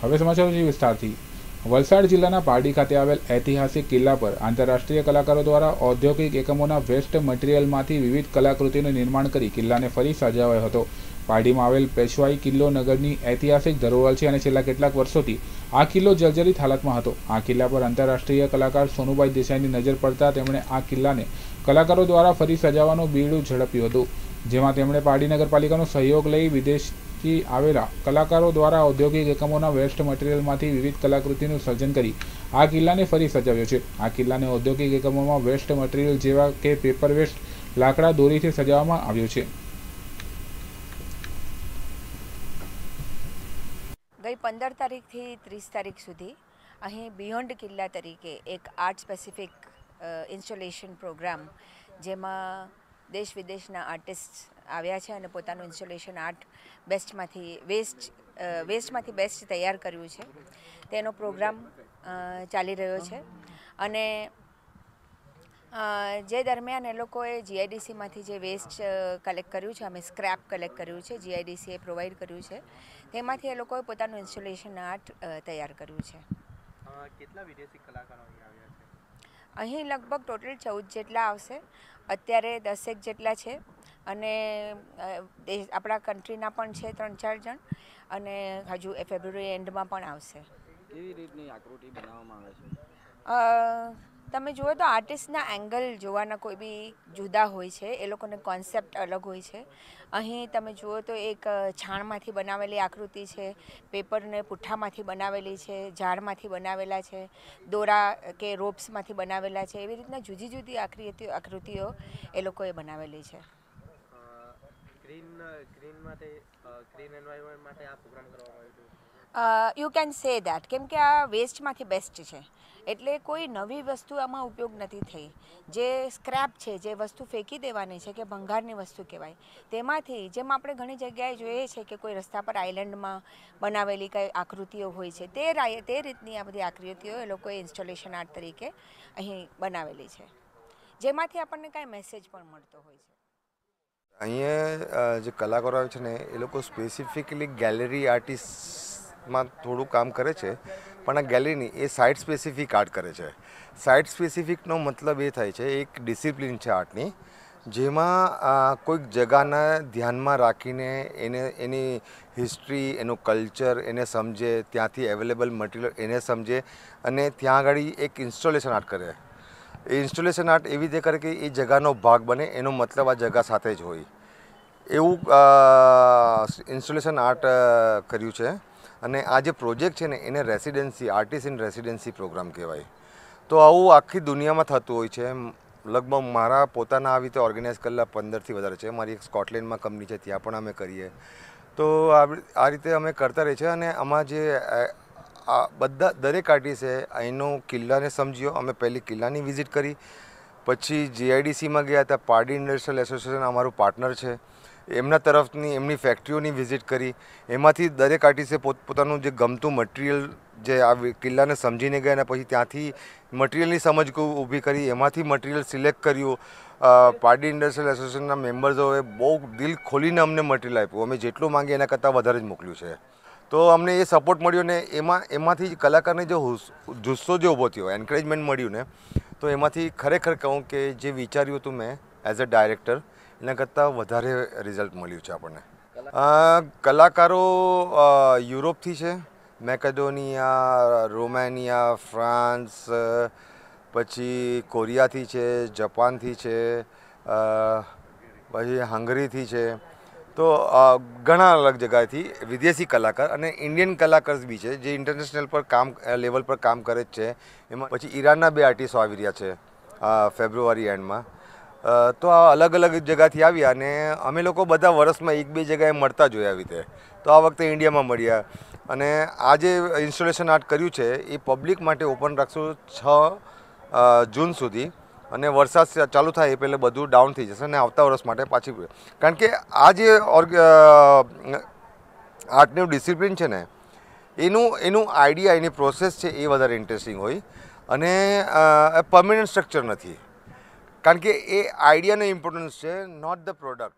હવે સમાચારોની વિસ્તારથી વલસાડ જિલ્લાના પારડી ખાતે આવેલ ઐતિહાસિક કિલ્લા પર આંતરરાષ્ટ્રીય કલાકારો દ્વારા ઔદ્યોગિક એકમોના વેસ્ટ મટીરિયલમાંથી વિવિધ કલાકૃતિનું નિર્માણ કરી કિલ્લાને ફરી સજાવ્યો હતો પારડીમાં આવેલ પેશવાઈ કિલ્લો નગરની ઐતિહાસિક ધરોહર છે અને છેલ્લા કેટલાક વર્ષોથી આ કિલ્લો જર્જરિત હાલતમાં હતો આ કિલ્લા પર આંતરરાષ્ટ્રીય કલાકાર સોનુભાઈ દેસાઈની નજર પડતા તેમણે આ કિલ્લાને કલાકારો દ્વારા ફરી સજાવવાનું બીડું ઝડપ્યું હતું જેમાં તેમણે પારડી નગરપાલિકાનો સહયોગ લઈ વિદેશ થી આવેલા કલાકારો દ્વારા ઔદ્યોગિક એકમોના વેસ્ટ મટીરિયલમાંથી વિવિધ કલાકૃતિનું સર્જન કરી આ કિલ્લાને ફરી સજાવ્યો છે આ કિલ્લાને ઔદ્યોગિક એકમોમાં વેસ્ટ મટીરિયલ જેવા કે પેપર વેસ્ટ લાકડા દોરીથી સજાવવામાં આવ્યો છે ગઈ પંદર તારીખથી ત્રીસ તારીખ સુધી અહીં બિયોન્ડ કિલ્લા તરીકે એક આર્ટ સ્પેસિફિક ઇન્સ્ટોલેશન પ્રોગ્રામ જેમાં દેશ વિદેશના આર્ટિસ્ટ આવ્યા છે અને પોતાનું ઇન્સ્ટોલેશન આર્ટ બેસ્ટમાંથી વેસ્ટ વેસ્ટમાંથી બેસ્ટ તૈયાર કર્યું છે તેનો પ્રોગ્રામ ચાલી રહ્યો છે અને જે દરમિયાન એ લોકોએ જીઆઈડીસીમાંથી જે વેસ્ટ કલેક્ટ કર્યું છે અમે સ્ક્રેપ કલેક્ટ કર્યું છે જીઆઈડીસીએ પ્રોવાઈડ કર્યું છે તેમાંથી એ લોકોએ પોતાનું ઇન્સ્ટોલેશન આર્ટ તૈયાર કર્યું છે કેટલા વિદેશી કલાકારો અહીંયા લગભગ ટોટલ ચૌદ જેટલા આવશે અત્યારે દસેક જેટલા છે અને આપણા કન્ટ્રીના પણ છે ત્રણ ચાર જણ અને હજુ એ ફેબ્રુઆરી એન્ડમાં પણ આવશે કેવી રીતની આકૃતિ બનાવવામાં આવે છે તમે જુઓ તો આર્ટિસ્ટના એંગલ જોવાના કોઈ બી જુદા હોય છે એ લોકોને કોન્સેપ્ટ અલગ હોય છે અહીં તમે જુઓ તો એક છાણમાંથી બનાવેલી આકૃતિ છે પેપરને પુઠ્ઠામાંથી બનાવેલી છે ઝાડમાંથી બનાવેલા છે દોરા કે રોપ્સમાંથી બનાવેલા છે એવી રીતના જુદી જુદી આકૃતિઓ એ લોકોએ બનાવેલી છે ગ્રીન ગ્રીન માટે ગ્રીન એન્વાયરમેન્ટ માટે આ પ્રોગ્રામ કરવામાં આવ્યો યુ કેન સે દેટ કેમ કે આ વેસ્ટમાંથી બેસ્ટ છે એટલે કોઈ નવી વસ્તુ આમાં ઉપયોગ નથી થઈ જે સ્ક્રેપ છે જે વસ્તુ ફેંકી દેવાની છે કે ભંગારની વસ્તુ કહેવાય તેમાંથી જેમ આપણે ઘણી જગ્યાએ જોઈએ છે કે કોઈ રસ્તા પર આઇલેન્ડમાં બનાવેલી કંઈ આકૃતિઓ હોય છે તે તે રીતની આ બધી આકૃતિઓ એ લોકોએ ઇન્સ્ટોલેશન આર્ટ તરીકે અહીં બનાવેલી છે જેમાંથી આપણને કાંઈ મેસેજ પણ મળતો હોય છે અહીંયા જે કલાકારો આવે છે ને એ લોકો સ્પેસિફિકલી ગેલેરી આર્ટિસ્ટમાં થોડું કામ કરે છે પણ આ ગેલેરીની એ સાઇટ સ્પેસિફિક આર્ટ કરે છે સાઇટ સ્પેસિફિકનો મતલબ એ થાય છે એક ડિસિપ્લિન છે આર્ટની જેમાં કોઈક જગાના ધ્યાનમાં રાખીને એને એની હિસ્ટ્રી એનું કલ્ચર એને સમજે ત્યાંથી અવેલેબલ મટીરિયલ એને સમજે અને ત્યાં આગળ એક ઇન્સ્ટોલેશન આર્ટ કરે એ ઇન્સ્ટોલેશન આર્ટ એવી રીતે કરે કે એ જગાનો ભાગ બને એનો મતલબ આ જગા સાથે જ હોય એવું ઇન્સ્ટોલેશન આર્ટ કર્યું છે અને આ જે પ્રોજેક્ટ છે ને એને residency artist in residency programme કહેવાય તો આવું આખી દુનિયામાં થતું હોય છે લગભગ મારા પોતાના આવી રીતે ઓર્ગેનાઇઝ કરેલા પંદરથી વધારે છે મારી એક સ્કોટલેન્ડમાં કંપની છે ત્યાં પણ અમે કરીએ તો આ રીતે અમે કરતા રહીએ છીએ અને આમાં જે આ બધા દરેક આર્ટિસ્ટે અહીંનું કિલ્લાને સમજ્યો અમે પહેલી કિલ્લાની વિઝિટ કરી પછી જીઆઈડીસીમાં ગયા હતા પારડી ઇન્ડસ્ટ્રીયલ એસોસિએશન અમારું પાર્ટનર છે એમના તરફની એમની ફેક્ટરીઓની વિઝિટ કરી એમાંથી દરેક આર્ટિસ્ટે પોતપોતાનું જે ગમતું મટિરિયલ જે આ કિલ્લાને સમજીને ગયા અને પછી ત્યાંથી મટિરિયલની સમજ ઊભી કરી એમાંથી મટિરિયલ સિલેક્ટ કર્યું પાર્ટી ઇન્ડસ્ટ્રીયલ એસોસિએશનના મેમ્બર્સોએ બહુ દિલ ખોલીને અમને મટિરિયલ આપ્યું અમે જેટલું માંગીએ એના કરતાં વધારે જ મોકલ્યું છે તો અમને એ સપોર્ટ મળ્યો ને એમાં એમાંથી કલાકારને જો જુસ્સો જે ઊભો થયો એન્કરેજમેન્ટ મળ્યું ને તો એમાંથી ખરેખર કહું કે જે વિચાર્યું હતું મેં એઝ અ ડાયરેક્ટર એના કરતાં વધારે રિઝલ્ટ મળ્યું છે આપણને કલાકારો યુરોપથી છે મેકેડોનિયા રોમેનિયા ફ્રાન્સ પછી કોરિયાથી છે જપાનથી છે પછી હંગરીથી છે તો ઘણા અલગ જગ્યાએથી વિદેશી કલાકાર અને ઇન્ડિયન કલાકાર્સ બી છે જે ઇન્ટરનેશનલ પર કામ લેવલ પર કામ કરે જ છે એમાં પછી ઈરાનના બે આર્ટિસ્ટો આવી રહ્યા છે ફેબ્રુઆરી એન્ડમાં તો આ અલગ અલગ જગ્યાથી આવ્યા અને અમે લોકો બધા વર્ષમાં એક બે જગ્યાએ મળતા જોયા આવી રીતે તો આ વખતે ઇન્ડિયામાં મળ્યા અને આ જે ઇન્સ્ટોલેશન આર્ટ કર્યું છે એ પબ્લિક માટે ઓપન રાખશું છ જૂન સુધી અને વરસાદ ચાલુ થાય એ પહેલે બધું ડાઉન થઈ જશે અને આવતા વર્ષ માટે પાછી કારણ કે આ જે ઓર્ગ આર્ટનું ડિસિપ્લિન છે ને એનું એનું આઈડિયા એની પ્રોસેસ છે એ વધારે ઇન્ટરેસ્ટિંગ હોય અને પરમેનન્ટ સ્ટ્રક્ચર નથી કારણ કે એ આઈડિયાનો ઇમ્પોર્ટન્સ છે નોટ ધ પ્રોડક્ટ